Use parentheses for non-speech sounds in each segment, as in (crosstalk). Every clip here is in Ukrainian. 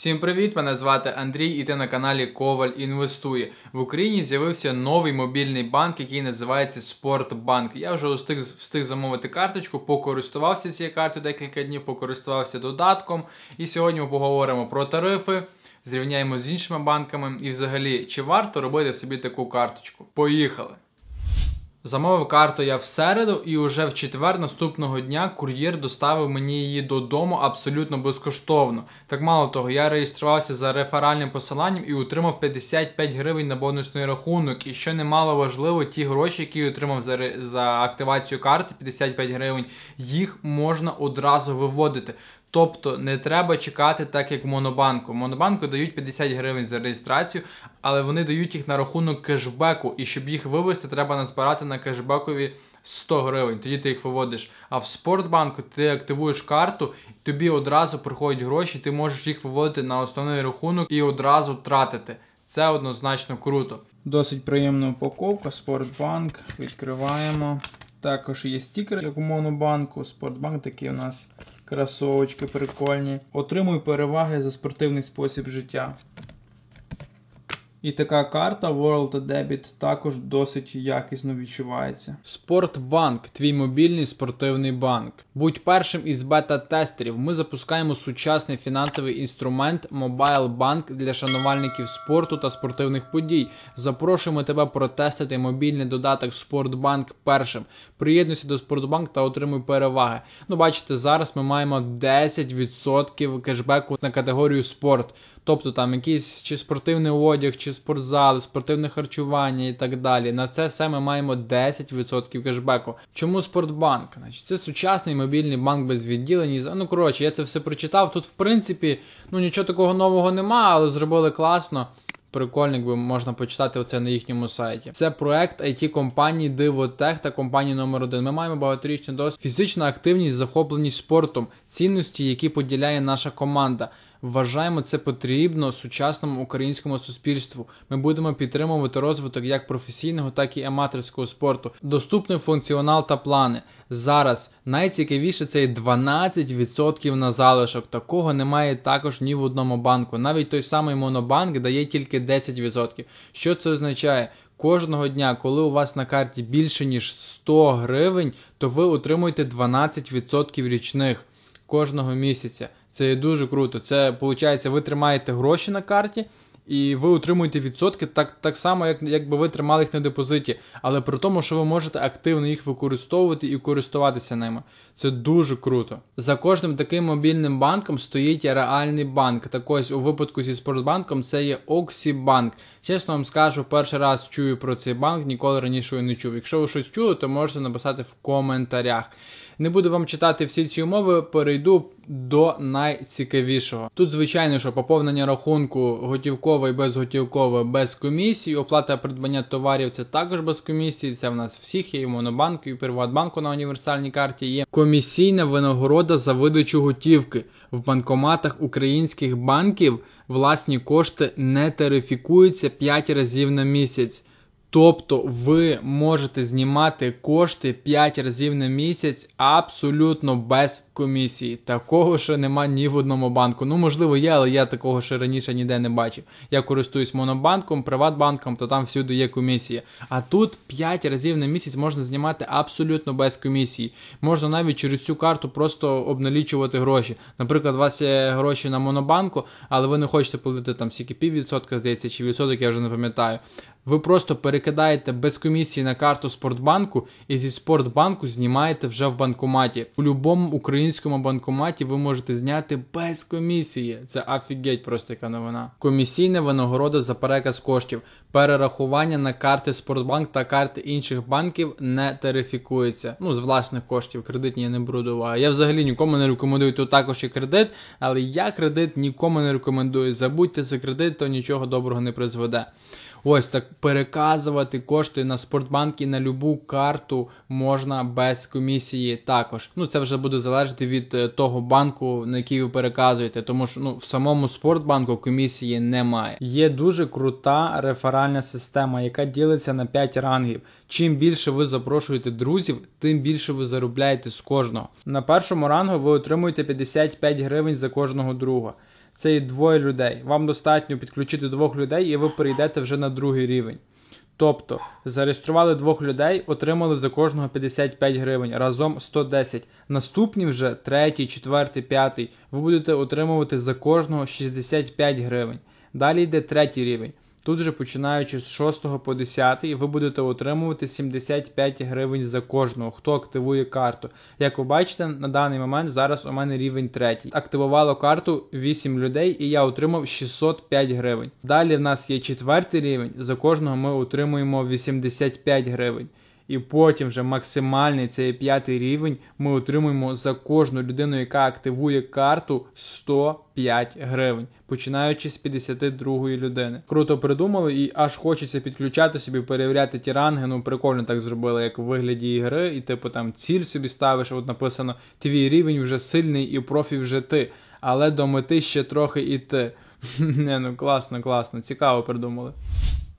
Всім привіт! Мене звати Андрій, і ти на каналі Коваль Інвестує. В Україні з'явився новий мобільний банк, який називається Спортбанк. Я вже встиг встиг замовити карточку, покористувався цією картою декілька днів, покористувався додатком. І сьогодні ми поговоримо про тарифи, зрівняємо з іншими банками і взагалі, чи варто робити собі таку карточку. Поїхали! Замовив карту я в середу, і уже в четвер наступного дня кур'єр доставив мені її додому абсолютно безкоштовно. Так мало того, я реєструвався за реферальним посиланням і отримав 55 гривень на бонусний рахунок. І що немало важливо, ті гроші, які я отримав за за активацію карти, 55 гривень, їх можна одразу виводити. Тобто не треба чекати, так як в Монобанку. Монобанку дають 50 гривень за реєстрацію, але вони дають їх на рахунок кешбеку. І щоб їх вивести, треба назбирати на кешбакові 100 гривень. Тоді ти їх виводиш. А в Спортбанку ти активуєш карту, тобі одразу приходять гроші, ти можеш їх виводити на основний рахунок і одразу тратити. Це однозначно круто. Досить приємна упаковка. Спортбанк. Відкриваємо. Також є стікер, як у Монобанку. Спортбанк такі у нас красовочки прикольні. Отримуй переваги за спортивний спосіб життя. І така карта World Debit також досить якісно відчувається. Спортбанк, твій мобільний спортивний банк. Будь першим із бета-тестерів. Ми запускаємо сучасний фінансовий інструмент Mobile Bank для шанувальників спорту та спортивних подій. Запрошуємо тебе протестити мобільний додаток Спортбанк першим. Приєднуйся до Спортбанк та отримуй переваги. Ну, бачите, зараз ми маємо 10% кешбеку на категорію спорт. Тобто там якийсь чи спортивний одяг, чи спортзал, спортивне харчування і так далі. На це все ми маємо 10% кешбеку. Чому Спортбанк? Значить, Це сучасний мобільний банк без відділень. Ну коротше, я це все прочитав. Тут, в принципі, ну нічого такого нового нема, але зробили класно. Прикольно, якби можна почитати оце на їхньому сайті. Це проект it компанії Дивотех та компанії номер 1 Ми маємо багаторічний досвід, фізична активність, захопленість спортом, цінності, які поділяє наша команда. Вважаємо, це потрібно сучасному українському суспільству. Ми будемо підтримувати розвиток як професійного, так і аматорського спорту. Доступний функціонал та плани. Зараз найцікавіше це 12% на залишок. Такого немає також ні в одному банку. Навіть той самий монобанк дає тільки 10%. Що це означає? Кожного дня, коли у вас на карті більше ніж 100 гривень, то ви отримуєте 12% річних кожного місяця. Це дуже круто. Це виходить, ви тримаєте гроші на карті, і ви отримуєте відсотки так так само, як якби ви тримали їх на депозиті, але при тому, що ви можете активно їх використовувати і користуватися ними. Це дуже круто. За кожним таким мобільним банком стоїть реальний банк. Так ось у випадку зі Спортбанком це є Оксібанк. Чесно вам скажу, перший раз чую про цей банк, ніколи раніше його не чув. Якщо ви щось чули, то можете написати в коментарях. Не буду вам читати всі ці умови, перейду до найцікавішого. Тут, звичайно, що поповнення рахунку готівко готівкова і без комісій. Оплата придбання товарів це також без комісії. Це в нас всіх є і Монобанку, і Приватбанку на універсальній карті є. Комісійна винагорода за видачу готівки. В банкоматах українських банків власні кошти не тарифікуються 5 разів на місяць. Тобто ви можете знімати кошти 5 разів на місяць абсолютно без комісії. Такого ще нема ні в одному банку. Ну, можливо, є, але я такого ще раніше ніде не бачив. Я користуюсь монобанком, приватбанком, то там всюди є комісія. А тут 5 разів на місяць можна знімати абсолютно без комісії. Можна навіть через цю карту просто обналічувати гроші. Наприклад, у вас є гроші на монобанку, але ви не хочете платити там стільки піввідсотка, здається, чи відсоток, я вже не пам'ятаю. Ви просто перекидаєте без комісії на карту Спортбанку і зі Спортбанку знімаєте вже в банкоматі. У будь-якому українському банкоматі ви можете зняти без комісії. Це офігеть просто яка новина. Комісійна винагорода за переказ коштів. Перерахування на карти Спортбанк та карти інших банків не тарифікується. Ну, з власних коштів, кредитні я не беру до уваги. Я взагалі нікому не рекомендую, тут також і кредит, але я кредит нікому не рекомендую. Забудьте за кредит, то нічого доброго не призведе. Ось так переказувати кошти на Спортбанк і на любу карту можна без комісії також. Ну це вже буде залежати від е, того банку, на який ви переказуєте, тому що ну в самому Спортбанку комісії немає. Є дуже крута реферальна система, яка ділиться на 5 рангів. Чим більше ви запрошуєте друзів, тим більше ви заробляєте з кожного. На першому рангу ви отримуєте 55 гривень за кожного друга це є двоє людей. Вам достатньо підключити двох людей, і ви перейдете вже на другий рівень. Тобто зареєстрували двох людей, отримали за кожного 55 гривень, разом 110. Наступні вже третій, четвертий, п'ятий, ви будете отримувати за кожного 65 гривень. Далі йде третій рівень. Тут же починаючи з 6 по 10 ви будете отримувати 75 гривень за кожного, хто активує карту. Як ви бачите, на даний момент зараз у мене рівень 3. Активувало карту 8 людей і я отримав 605 гривень. Далі в нас є четвертий рівень, за кожного ми отримуємо 85 гривень. І потім вже максимальний цей п'ятий рівень ми отримуємо за кожну людину, яка активує карту 105 гривень, починаючи з 52 людини. Круто придумали, і аж хочеться підключати собі, перевіряти ті ранги. Ну прикольно так зробили, як в вигляді ігри, і типу там ціль собі ставиш. От написано: твій рівень вже сильний і профі вже ти. Але до мети ще трохи іти. (laughs) Не, ну класно, класно, цікаво придумали.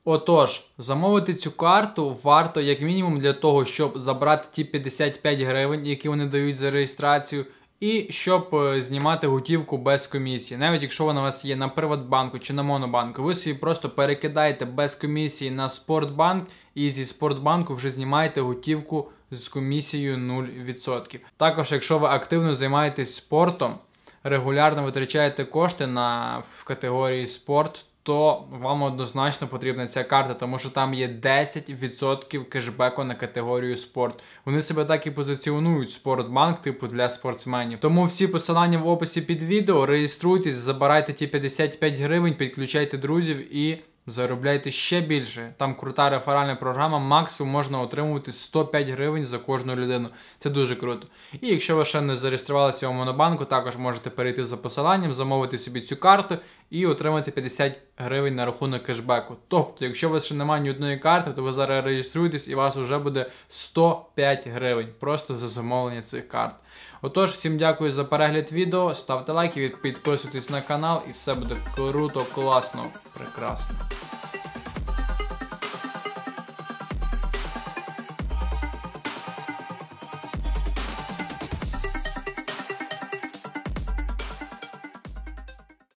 Отож, замовити цю карту варто як мінімум для того, щоб забрати ті 55 гривень, які вони дають за реєстрацію, і щоб е, знімати готівку без комісії. Навіть якщо вона у вас є на Приватбанку чи на Монобанку, ви собі просто перекидаєте без комісії на Спортбанк і зі Спортбанку вже знімаєте готівку з комісією 0%. Також, якщо ви активно займаєтесь спортом, регулярно витрачаєте кошти на в категорії спорт то вам однозначно потрібна ця карта, тому що там є 10% кешбеку на категорію спорт. Вони себе так і позиціонують спортбанк, типу для спортсменів. Тому всі посилання в описі під відео. Реєструйтесь, забирайте ті 55 гривень, підключайте друзів і. Заробляйте ще більше. Там крута реферальна програма. Максимум можна отримувати 105 гривень за кожну людину. Це дуже круто. І якщо ви ще не зареєструвалися у Монобанку, також можете перейти за посиланням, замовити собі цю карту і отримати 55 гривень на рахунок кешбеку. Тобто, якщо у вас ще немає ні одної карти, то ви зараз реєструєтесь і у вас вже буде 105 гривень просто за замовлення цих карт. Отож, всім дякую за перегляд відео, ставте лайки, підписуйтесь на канал і все буде круто, класно, прекрасно.